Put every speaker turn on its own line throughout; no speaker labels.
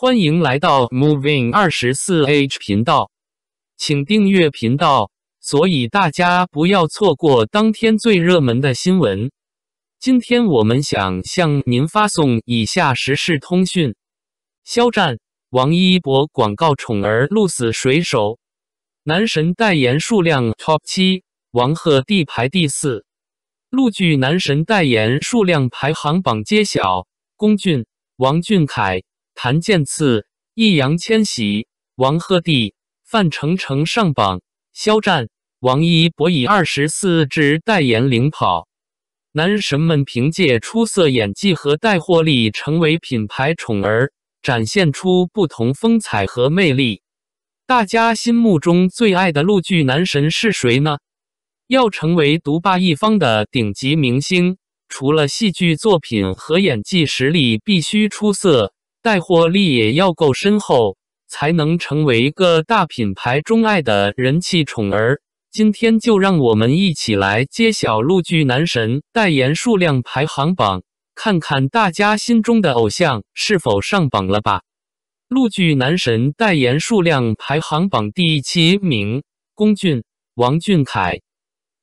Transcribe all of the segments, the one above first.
欢迎来到 Moving 二十四 H 频道，请订阅频道，所以大家不要错过当天最热门的新闻。今天我们想向您发送以下时事通讯：肖战、王一博广告宠儿鹿死谁手？男神代言数量 TOP 七，王鹤棣排第四。鹿剧男神代言数量排行榜揭晓：龚俊、王俊凯。谭健次、易烊千玺、王鹤棣、范丞丞上榜，肖战、王一博以二十四支代言领跑。男神们凭借出色演技和带货力，成为品牌宠儿，展现出不同风采和魅力。大家心目中最爱的陆剧男神是谁呢？要成为独霸一方的顶级明星，除了戏剧作品和演技实力必须出色。带货力也要够深厚，才能成为一个大品牌钟爱的人气宠儿。今天就让我们一起来揭晓陆剧男神代言数量排行榜，看看大家心中的偶像是否上榜了吧！陆剧男神代言数量排行榜第七名：龚俊、王俊凯。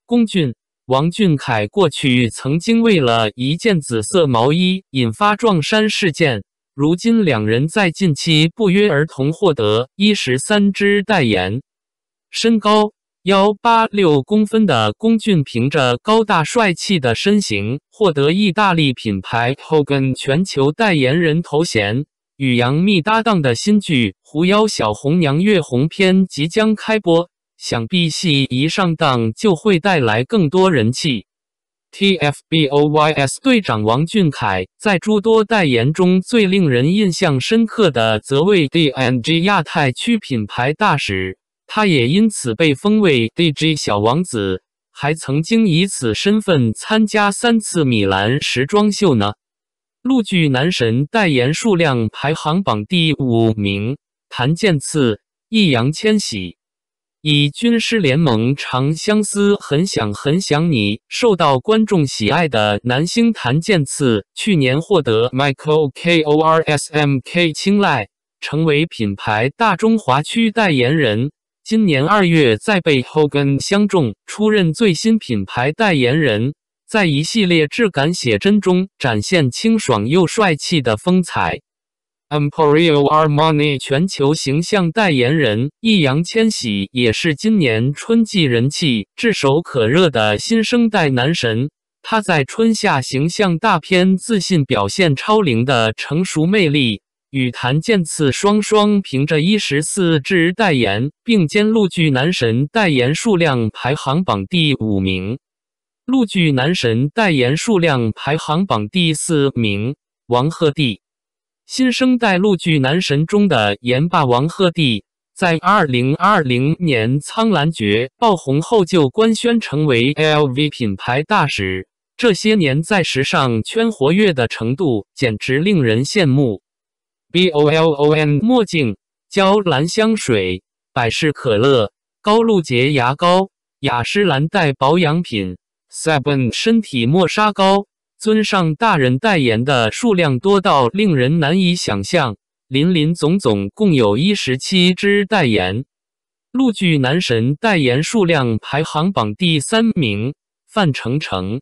龚俊、王俊凯过去曾经为了一件紫色毛衣引发撞衫事件。如今，两人在近期不约而同获得一十三支代言。身高幺八六公分的龚俊，凭着高大帅气的身形，获得意大利品牌 Hogan 全球代言人头衔。与杨幂搭档的新剧《狐妖小红娘》月红篇即将开播，想必戏一上档就会带来更多人气。T F B O Y S 队长王俊凯在诸多代言中最令人印象深刻的，则为 D N G 亚太区品牌大使，他也因此被封为 D J 小王子，还曾经以此身份参加三次米兰时装秀呢。陆剧男神代言数量排行榜第五名，谭健次、易烊千玺。以军师联盟《长相思》，很想很想你，受到观众喜爱的男星谭健次，去年获得 Michael Korsm K 青睐，成为品牌大中华区代言人。今年二月，再被 Hogan 相中，出任最新品牌代言人，在一系列质感写真中展现清爽又帅气的风采。Emporio Armani 全球形象代言人易烊千玺也是今年春季人气炙手可热的新生代男神。他在春夏形象大片自信表现超龄的成熟魅力，与坛健次双双凭着一十四支代言并肩，陆剧男神代言数量排行榜第五名，陆剧男神代言数量排行榜第四名，王鹤棣。新生代陆剧男神中的颜霸王鹤帝，在2020年《苍兰诀》爆红后就官宣成为 LV 品牌大使。这些年在时尚圈活跃的程度简直令人羡慕。BOLON 墨镜、娇兰香水、百事可乐、高露洁牙膏、雅诗兰黛保养品、Sabon 身体磨砂膏。尊上大人代言的数量多到令人难以想象，林林总总共有一十七支代言。陆剧男神代言数量排行榜第三名，范丞丞。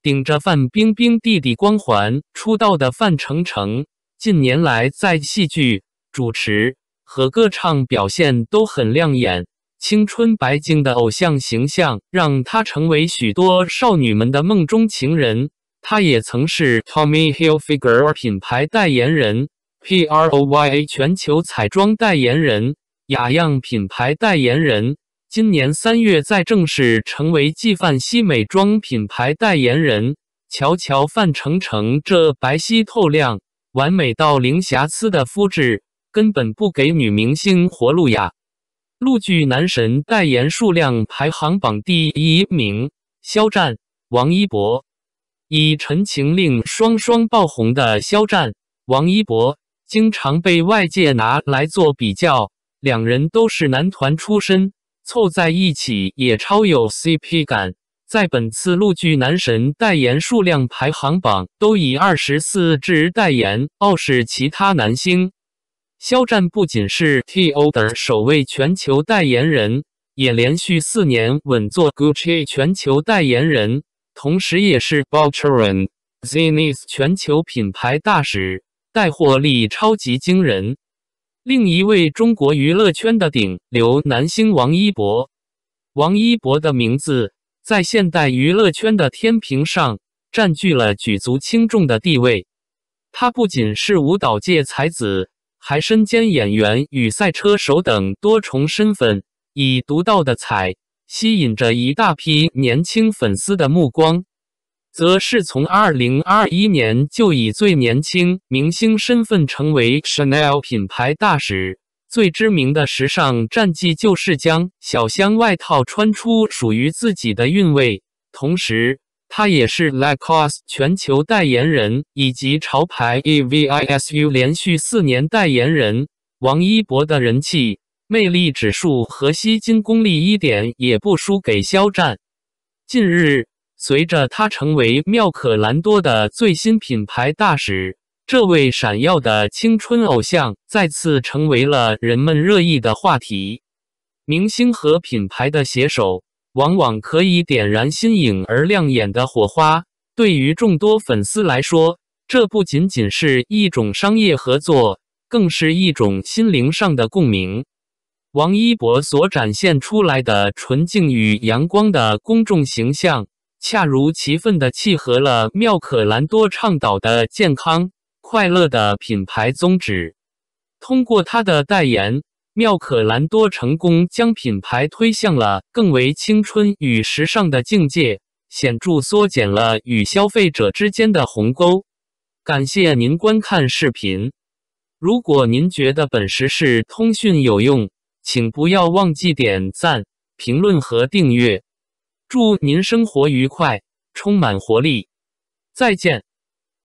顶着范冰冰弟弟光环出道的范丞丞，近年来在戏剧、主持和歌唱表现都很亮眼。青春白净的偶像形象，让他成为许多少女们的梦中情人。她也曾是 Tommy Hilfiger 品牌代言人，P R O Y A 全球彩妆代言人，雅漾品牌代言人。今年三月再正式成为纪梵希美妆品牌代言人。瞧瞧范丞丞这白皙透亮、完美到零瑕疵的肤质，根本不给女明星活路呀！陆剧男神代言数量排行榜第一名：肖战、王一博。以《陈情令》双双爆红的肖战、王一博，经常被外界拿来做比较。两人都是男团出身，凑在一起也超有 CP 感。在本次陆剧男神代言数量排行榜，都以二十四支代言傲视其他男星。肖战不仅是 t o 的首位全球代言人，也连续四年稳坐 GUCCI 全球代言人。同时，也是 Bolteren z e n i t h 全球品牌大使，带货力超级惊人。另一位中国娱乐圈的顶流男星王一博，王一博的名字在现代娱乐圈的天平上占据了举足轻重的地位。他不仅是舞蹈界才子，还身兼演员与赛车手等多重身份，以独到的彩。吸引着一大批年轻粉丝的目光，则是从2021年就以最年轻明星身份成为 Chanel 品牌大使。最知名的时尚战绩就是将小香外套穿出属于自己的韵味。同时，他也是 Lacoste 全球代言人以及潮牌 Evisu 连续四年代言人。王一博的人气。魅力指数和吸金功力一点也不输给肖战。近日，随着他成为妙可蓝多的最新品牌大使，这位闪耀的青春偶像再次成为了人们热议的话题。明星和品牌的携手，往往可以点燃新颖而亮眼的火花。对于众多粉丝来说，这不仅仅是一种商业合作，更是一种心灵上的共鸣。王一博所展现出来的纯净与阳光的公众形象，恰如其分地契合了妙可蓝多倡导的健康、快乐的品牌宗旨。通过他的代言，妙可蓝多成功将品牌推向了更为青春与时尚的境界，显著缩减了与消费者之间的鸿沟。感谢您观看视频。如果您觉得本时事通讯有用，请不要忘记点赞、评论和订阅。祝您生活愉快，充满活力！再见。